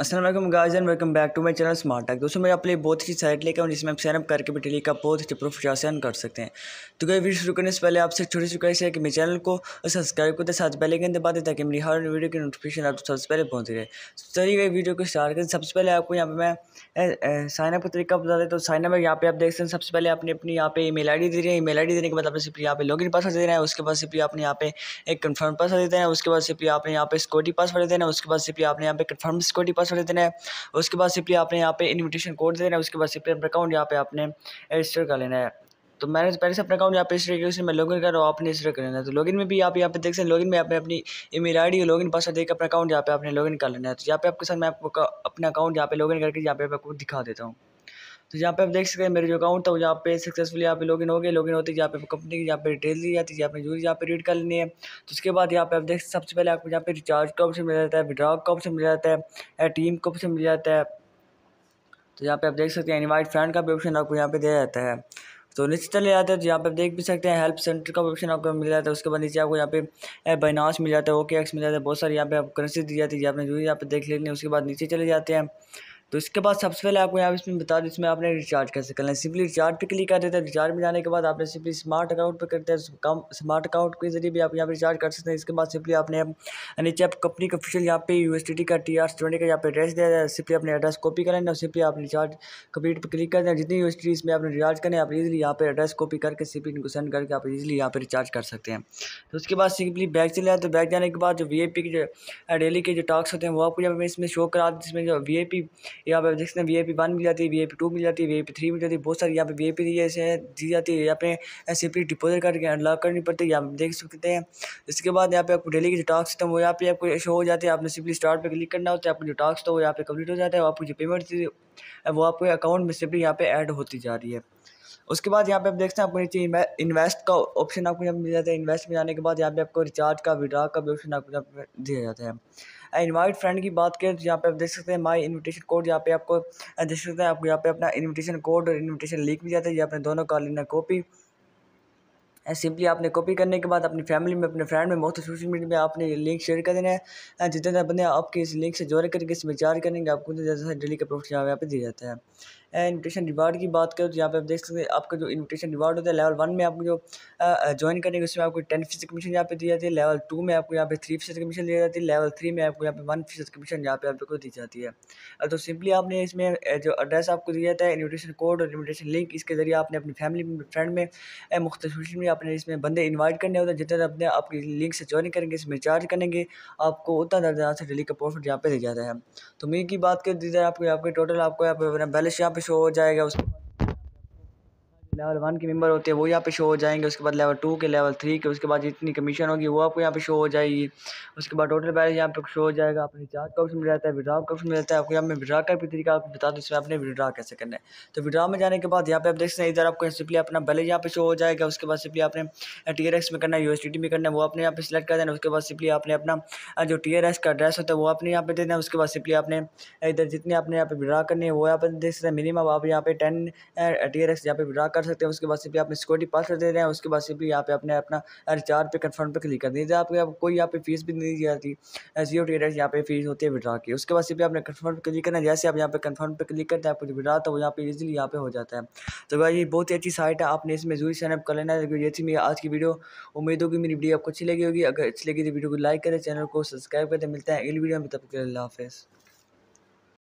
Aslam and welcome back to my channel smart tech दोस्तों मैं अपने बहुत ही साइट लेकर हूँ जिसमें आप सैनअप करके भी टेली का बहुत अच्छे प्रूफ से कर सकते हैं तो क्या वीडियो शुरू करने से पहले आपसे छोटी सी रिक्वेस्ट है कि मेरे चैनल को सब्सक्राइब करते साथ पहले अंदर बात है ताकि मेरी हर वीडियो की नोटिफिकेशन आप सबसे पहले पहुँच रहे सही गई वीडियो को स्टार्ट करें सबसे पहले आपको यहाँ पर मैं साइनअप का तरीका बता देता तो साइनअप यहाँ पे आप देख सकते हैं सबसे पहले आपने अपनी यहाँ पे ई मेल आई डी दे रही है ई मेल आई डी देने के बाद आपने सिर्फ यहाँ पे इन पासवर्ड देना है उसके बाद सिर्फ आपने यहाँ पे एक कन्फर्म पासवर्ड देना है उसके बाद सिर्फ आपने यहाँ पे सिक्योरिटी पासवर्ड देना है उसके बाद सिर्फ आपने यहाँ पे कन्फर्म सिक्योरिटी पास पासवर्ड दे देना है उसके बाद सिंपली आपने यहाँ पे इन्विटेशन कोड दे देना है उसके बाद सिंपली अपना अकाउंट यहाँ पे आपने रजिस्टर कर लेना है तो मैंने पहले से अपना अकाउंट यहाँ पे रजिस्टर किया उसमें मैं लॉगिन कर रहा हूँ आपने रजिस्टर कर लेना है तो लॉगिन में भी आप यहाँ पे देख सकते हैं लॉगिन में आपने अपनी ईमेल आई डी और लॉगिन पासवर्ड देकर अपना अकाउंट यहाँ पे आपने लॉगिन कर लेना है तो यहाँ पे आपके साथ मैं आपको अपना अकाउंट यहाँ पे लॉगिन करके यहाँ पे आपको दिखा देता हूँ तो यहाँ पे आप देख सकते हैं मेरे जो अकाउंट था यहाँ पे सक्सेसफुली यहाँ पे लॉगिन हो गए लॉगिन होते यहाँ पे कंपनी की यहाँ पे डिटेल दी जाती है यहाँ पे यूज यहाँ पे रीड कर लेनी है तो उसके बाद यहाँ पे आप देख सबसे पहले आपको यहाँ पे रिचार्ज का ऑप्शन मिल जाता है विड्रॉ का ऑप्शन मिल जाता है टीम का ऑप्शन मिल जाता है तो यहाँ पे आप देख सकते हैं इन्वाइट फ्रेंड का भी ऑप्शन आपको यहाँ पे दिया जाता है तो नीचे चले जाते हैं तो यहाँ पे आप देख भी सकते हैं हेल्प सेंटर का ऑप्शन आपको मिल जाता है उसके बाद नीचे आपको यहाँ पे बाइनास मिल जाता है ओके एक्स मिल जाता है बहुत सारे यहाँ पे आप करेंसी दी जाती है आपने जो यहाँ पे देख लेनी है उसके बाद नीचे चले जाते हैं तो इसके बाद सबसे पहले आपको यहाँ इसमें बता दूँ इसमें आपने रिचार्ज कैसे करना है सिंपली रिचार्ज पे क्लिक कर देते हैं रिचार्ज में जाने के बाद आपने सिंपली स्मार्ट अकाउंट पे करते हैं कम स्मार्ट अकाउंट के जरिए भी आप यहाँ पे रिचार्ज कर सकते हैं इसके बाद सिंपली आपने नीचे आप कंपनी का ऑफिशियल यहाँ पे यू का टी आर का यहाँ पे एड्रेस दिया जाए सिंपली अपने एड्रेस कॉपी करें और सिंपली आप रिचार्ज कंप्लीट पर क्लिक कर दें जितनी यूनिवर्सिटी इसमें आपने रिचार्ज करें आप इजिली यहाँ पर एड्रेस कॉपी करके सिंपली इनको सेंड करके आप इजिली यहाँ पर रिचार्ज कर सकते हैं तो उसके बाद सिंपली बैग चले तो बैग जाने के बाद जो वी के जो डेली के जो टास्क होते हैं वो आपको यहाँ इसमें शो करा जिसमें जो वी यहाँ पे आप देख सकते हैं वी आई पी वन मिल जाती है वी ए पी टू मिल जाती है वी ए पी थ्री मिल जाती है बहुत सारी यहाँ पे वी आई पी ऐसे दी जाती है यहाँ पे पी डिपोजिट करके अनलॉक करनी पड़ती है यहाँ देख सकते हैं इसके बाद यहाँ पे आपको डेली की जो टास्क होता वो यहाँ पे आपको शो हो जाती है आपने सिंपली स्टार्ट पर क्लिक करना होता है आपको जो टास्क था वो यहाँ पे कम्प्लीट हो जाता है आपको जो पेमेंट थी वो आपके अकाउंट में सिंपली यहाँ पे ऐड होती जा रही है उसके बाद यहाँ पे आप देखते हैं आपको नीचे इन्वेस्ट का ऑप्शन आपको यहाँ मिल जाता है इन्वेस्ट में जाने के बाद यहाँ पे आपको रिचार्ज का विड्रा का भी ऑप्शन आपको यहाँ पे दिया जाता है इनवाइट फ्रेंड की बात करें तो यहाँ पे आप देख सकते हैं माय इनविटेशन कोड यहाँ पे आपको देख सकते हैं आपको यहाँ पे अपना इन्विटेशन कोड और इन्विटेशन लिंक भी जाता है यहाँ आपने दोनों का लेना कॉपी सिंपली आपने कॉपी करने के बाद अपनी फैमिली में अपने फ्रेंड में बहुत सोशल मीडिया में आपने ये लिंक शेयर कर देना है जितने ज़्यादा बंदे आपके इस लिंक से जोड़ करके इसमें विचार करेंगे आपको उतना ज़्यादा डेली का प्रोफ यहाँ पे दिया जाता है इन्विटेशन रिवार्ड की बात करें तो यहाँ पे आप देख सकते हैं आपका जो इन्विटेशन रिवार्ड होता है लेवल वन में आपको जो ज्वाइन करने के उसमें आपको टेन फीसद कमीशन यहाँ पे दी जाती है लेवल टू में आपको यहाँ पे थ्री फीसद कमीशन दी जाती है लेवल थ्री में आपको यहाँ पे वन फीसद कमीशन यहाँ पे आपको दी जाती है तो सिंपली आपने इसमें जो एड्रेस आपको दिया जाता है इन्विटेशन कोड और इन्विटेशन लिंक इसके जरिए आपने अपनी फैमिली में फ्रेंड में मुख्त सोशल मीडिया अपने इसमें बंदे इन्वाइट करने होते हैं जितने तो अपने आपकी लिंक से ज्वाइन करेंगे इसमें चार्ज करेंगे आपको उतना तो दर्द यहाँ से डेली का प्रॉफिट यहाँ पे दिया जाता है तो मेरी की बात कर दी जाए आपको आपके टोटल आपको यहाँ पे बैलेंस यहाँ पे शो हो जाएगा उसके बाद लेवल वन के मेंबर होते हैं वो यहाँ पे शो हो जाएंगे उसके बाद लेवल टू के लेवल थ्री के उसके बाद जितनी कमीशन होगी वो आपको यहाँ पे शो हो जाएगी उसके बाद टोटल बैलेंस यहाँ पे शो हो जाएगा अपने चार्ज का ऑप्शन मिल जाता है विड्रॉ का ऑप्शन मिल जाता है आपको यहाँ पे विड्रा का भी तरीका आपको बता दूँ इसमें आपने विड्रा कैसे करना है तो विड्रा में जाने के बाद यहाँ पे आप देख सकते हैं इधर आपको सिंपली अपना बैलेंस यहाँ पे शो हो जाएगा उसके बाद सिंपली आपने टी में करना है यू में करना है वो अपने यहाँ पे सिलेक्ट कर देना उसके बाद सिंपली आपने अपना जो टी का एड्रेस होता है वो अपने यहाँ पे देना है उसके बाद सिंपली आपने इधर जितने आपने यहाँ पे विड्रा करनी है वो यहाँ पे देख सकते हैं मिनिमम आप यहाँ पे टेन टी आर यहाँ पे विड्रा कर कर सकते हैं उसके बाद से भी आपने सिक्योरिटी पास कर दे रहे हैं उसके बाद से भी यहाँ पे अपने अपना रिचार्ज पे कन्फर्म पे क्लिक कर दीजिए आपके आप कोई यहाँ पे फीस भी नहीं दी जाती जियो टी यहाँ पे फीस होती है विड्रा की उसके बाद से भी आपने कन्फर्म पे क्लिक करना जैसे आप यहाँ पे कन्फर्म पे क्लिक करते हैं आपको विड्रा तो यहाँ पे ईजिली यहाँ पे हो जाता है तो भाई ये बहुत ही अच्छी साइट है आपने इसमें जरूरी साइनअप कर लेना है ये थी मेरी आज की वीडियो उम्मीद होगी मेरी वीडियो आपको अच्छी लगी होगी अगर अच्छी लगी तो वीडियो को लाइक करें चैनल को सब्सक्राइब करें मिलता है अगली वीडियो में तब के लिए हाफिज़